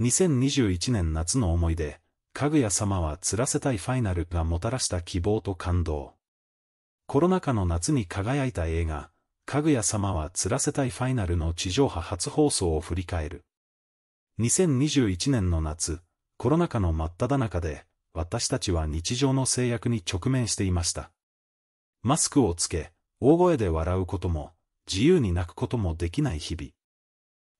2021年夏の思い出、かぐや様は釣らせたいファイナルがもたらした希望と感動。コロナ禍の夏に輝いた映画、かぐや様は釣らせたいファイナルの地上波初放送を振り返る。2021年の夏、コロナ禍の真っ只中で、私たちは日常の制約に直面していました。マスクをつけ、大声で笑うことも、自由に泣くこともできない日々。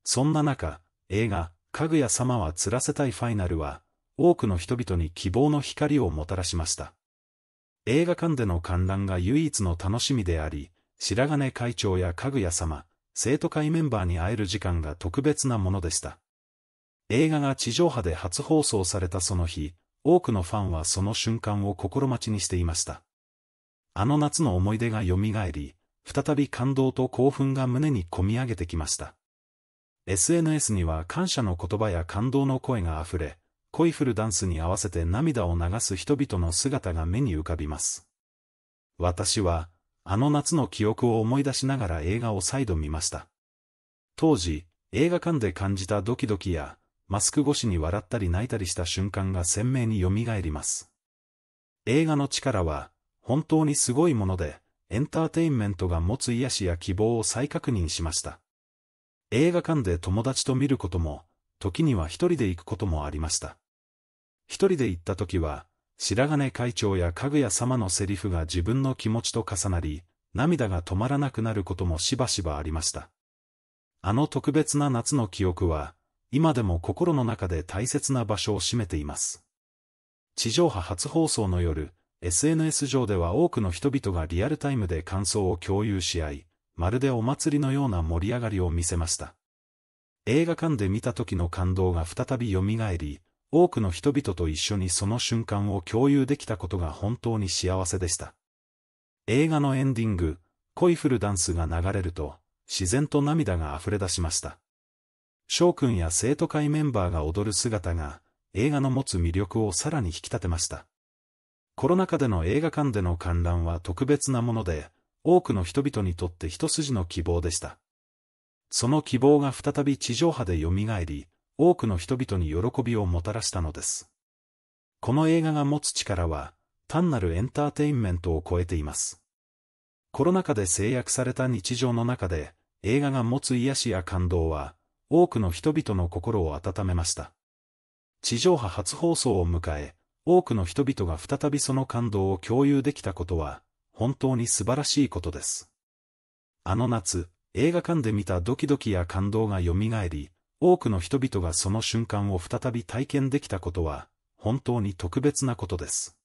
そんな中、映画、かぐや様は釣らせたいファイナルは、多くの人々に希望の光をもたらしました。映画館での観覧が唯一の楽しみであり、白金会長やかぐや様、生徒会メンバーに会える時間が特別なものでした。映画が地上波で初放送されたその日、多くのファンはその瞬間を心待ちにしていました。あの夏の思い出が蘇り、再び感動と興奮が胸に込み上げてきました。SNS には感謝の言葉や感動の声が溢れ、恋ふフルダンスに合わせて涙を流す人々の姿が目に浮かびます。私は、あの夏の記憶を思い出しながら映画を再度見ました。当時、映画館で感じたドキドキや、マスク越しに笑ったり泣いたりした瞬間が鮮明に蘇ります。映画の力は、本当にすごいもので、エンターテインメントが持つ癒しや希望を再確認しました。映画館で友達と見ることも、時には一人で行くこともありました。一人で行った時は、白金会長やかぐや様のセリフが自分の気持ちと重なり、涙が止まらなくなることもしばしばありました。あの特別な夏の記憶は、今でも心の中で大切な場所を占めています。地上波初放送の夜、SNS 上では多くの人々がリアルタイムで感想を共有し合い、まるでお祭りのような盛り上がりを見せました。映画館で見た時の感動が再び蘇り、多くの人々と一緒にその瞬間を共有できたことが本当に幸せでした。映画のエンディング、恋フルダンスが流れると、自然と涙が溢れ出しました。翔くんや生徒会メンバーが踊る姿が、映画の持つ魅力をさらに引き立てました。コロナ禍での映画館での観覧は特別なもので、多くの人々にとって一筋の希望でした。その希望が再び地上波で蘇り、多くの人々に喜びをもたらしたのです。この映画が持つ力は、単なるエンターテインメントを超えています。コロナ禍で制約された日常の中で、映画が持つ癒しや感動は、多くの人々の心を温めました。地上波初放送を迎え、多くの人々が再びその感動を共有できたことは、本当に素晴らしいことです。あの夏、映画館で見たドキドキや感動が蘇り、多くの人々がその瞬間を再び体験できたことは、本当に特別なことです。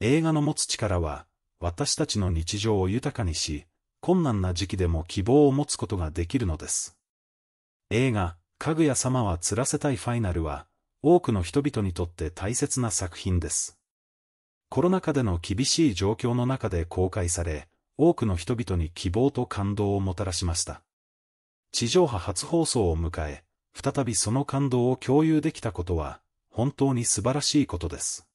映画の持つ力は、私たちの日常を豊かにし、困難な時期でも希望を持つことができるのです。映画、かぐや様は釣らせたいファイナルは、多くの人々にとって大切な作品です。コロナ禍での厳しい状況の中で公開され、多くの人々に希望と感動をもたらしました。地上波初放送を迎え、再びその感動を共有できたことは、本当に素晴らしいことです。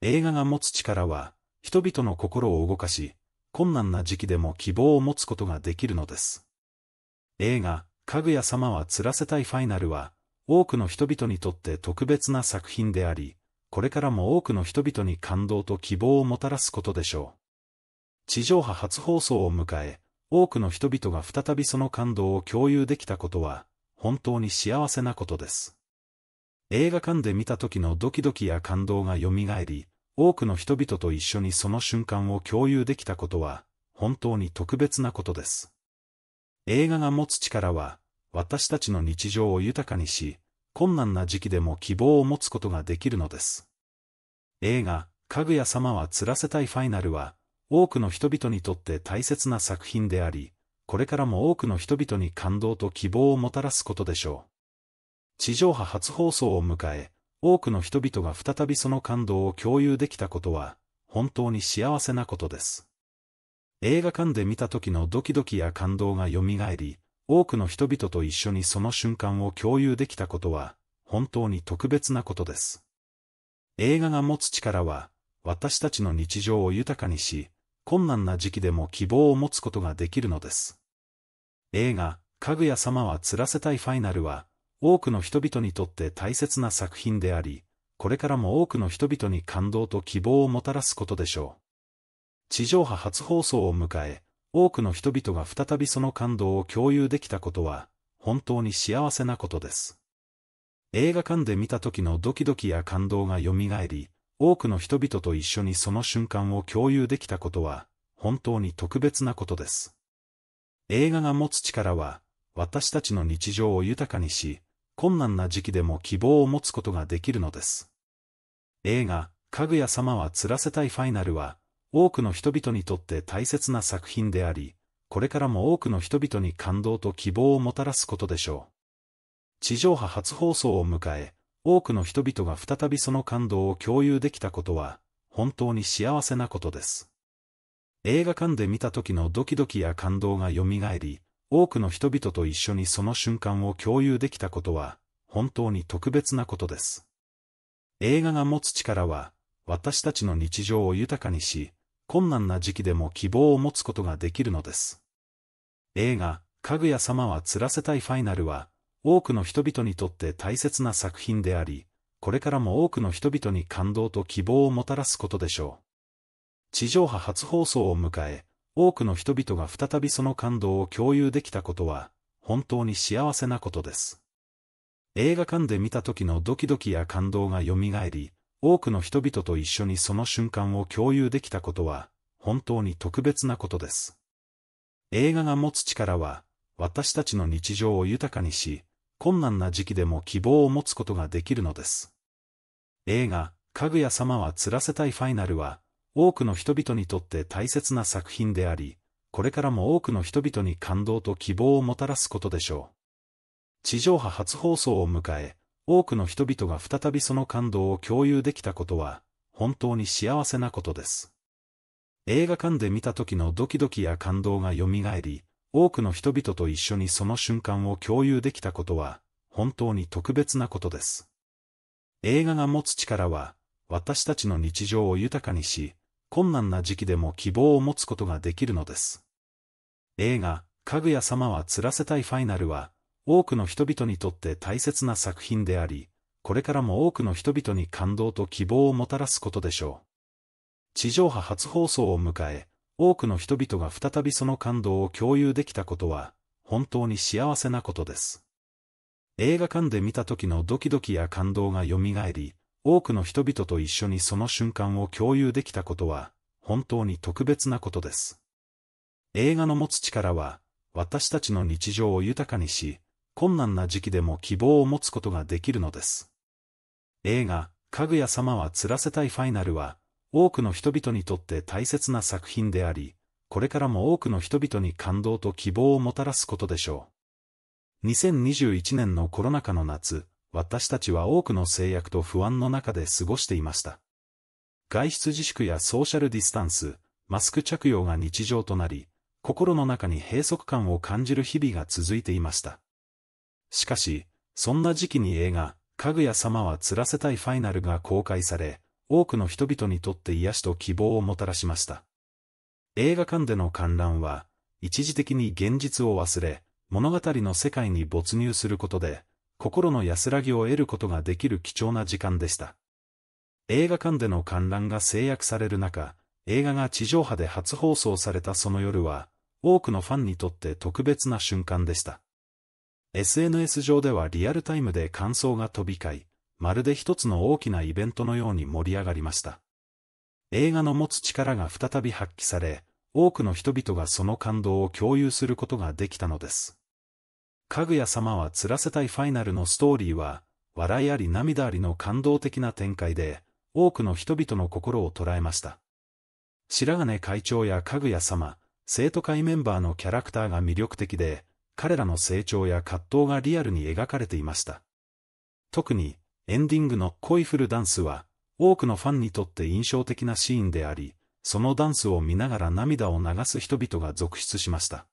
映画が持つ力は、人々の心を動かし、困難な時期でも希望を持つことができるのです。映画、かぐや様は釣らせたいファイナルは、多くの人々にとって特別な作品であり、これからも多くの人々に感動と希望をもたらすことでしょう。地上波初放送を迎え、多くの人々が再びその感動を共有できたことは、本当に幸せなことです。映画館で見た時のドキドキや感動が蘇り、多くの人々と一緒にその瞬間を共有できたことは、本当に特別なことです。映画が持つ力は、私たちの日常を豊かにし、困難な時期でも希望を持つことができるのです。映画、かぐや様は釣らせたいファイナルは、多くの人々にとって大切な作品であり、これからも多くの人々に感動と希望をもたらすことでしょう。地上波初放送を迎え、多くの人々が再びその感動を共有できたことは、本当に幸せなことです。映画館で見た時のドキドキや感動が蘇り、多くの人々と一緒にその瞬間を共有できたことは、本当に特別なことです。映画が持つ力は、私たちの日常を豊かにし、困難な時期でも希望を持つことができるのです。映画、かぐや様は釣らせたいファイナルは、多くの人々にとって大切な作品であり、これからも多くの人々に感動と希望をもたらすことでしょう。地上波初放送を迎え、多くの人々が再びその感動を共有できたことは、本当に幸せなことです。映画館で見た時のドキドキや感動が蘇り、多くの人々と一緒にその瞬間を共有できたことは、本当に特別なことです。映画が持つ力は、私たちの日常を豊かにし、困難な時期でも希望を持つことができるのです。映画、かぐや様は釣らせたいファイナルは、多くの人々にとって大切な作品であり、これからも多くの人々に感動と希望をもたらすことでしょう。地上波初放送を迎え、多くの人々が再びその感動を共有できたことは、本当に幸せなことです。映画館で見た時のドキドキや感動が蘇り、多くの人々と一緒にその瞬間を共有できたことは、本当に特別なことです。映画が持つ力は、私たちの日常を豊かにし、困難な時期でも希望を持つことができるのです。映画、かぐや様は釣らせたいファイナルは、多くの人々にとって大切な作品であり、これからも多くの人々に感動と希望をもたらすことでしょう。地上波初放送を迎え、多くの人々が再びその感動を共有できたことは、本当に幸せなことです。映画館で見た時のドキドキや感動が蘇り、多くの人々と一緒にその瞬間を共有できたことは、本当に特別なことです。映画が持つ力は、私たちの日常を豊かにし、困難な時期でも希望を持つことができるのです。映画、かぐや様は釣らせたいファイナルは、多くの人々にとって大切な作品であり、これからも多くの人々に感動と希望をもたらすことでしょう。地上波初放送を迎え、多くの人々が再びその感動を共有できたことは、本当に幸せなことです。映画館で見た時のドキドキや感動が蘇り、多くの人々と一緒にその瞬間を共有できたことは、本当に特別なことです。映画が持つ力は、私たちの日常を豊かにし、困難な時期でも希望を持つことができるのです。映画、かぐや様は釣らせたいファイナルは、多くの人々にとって大切な作品であり、これからも多くの人々に感動と希望をもたらすことでしょう。地上波初放送を迎え、多くの人々が再びその感動を共有できたことは、本当に幸せなことです。映画館で見た時のドキドキや感動が蘇り、多くの人々と一緒にその瞬間を共有できたことは、本当に特別なことです。映画の持つ力は、私たちの日常を豊かにし、困難な時期でも希望を持つことができるのです。映画、かぐや様は釣らせたいファイナルは、多くの人々にとって大切な作品であり、これからも多くの人々に感動と希望をもたらすことでしょう。2021年のコロナ禍の夏、私たちは多くの制約と不安の中で過ごしていました。外出自粛やソーシャルディスタンス、マスク着用が日常となり、心の中に閉塞感を感じる日々が続いていました。しかし、そんな時期に映画、かぐや様は釣らせたいファイナルが公開され、多くの人々にとって癒しと希望をもたらしました。映画館での観覧は、一時的に現実を忘れ、物語の世界に没入することで、心の安らぎを得ることができる貴重な時間でした。映画館での観覧が制約される中、映画が地上波で初放送されたその夜は、多くのファンにとって特別な瞬間でした。SNS 上ではリアルタイムで感想が飛び交い、まるで一つの大きなイベントのように盛り上がりました。映画の持つ力が再び発揮され、多くの人々がその感動を共有することができたのです。かぐや様は釣らせたいファイナルのストーリーは、笑いあり涙ありの感動的な展開で、多くの人々の心を捉えました。白金会長やかぐや様、生徒会メンバーのキャラクターが魅力的で、彼らの成長や葛藤がリアルに描かれていました。特に、エンディングの恋フルダンスは、多くのファンにとって印象的なシーンであり、そのダンスを見ながら涙を流す人々が続出しました。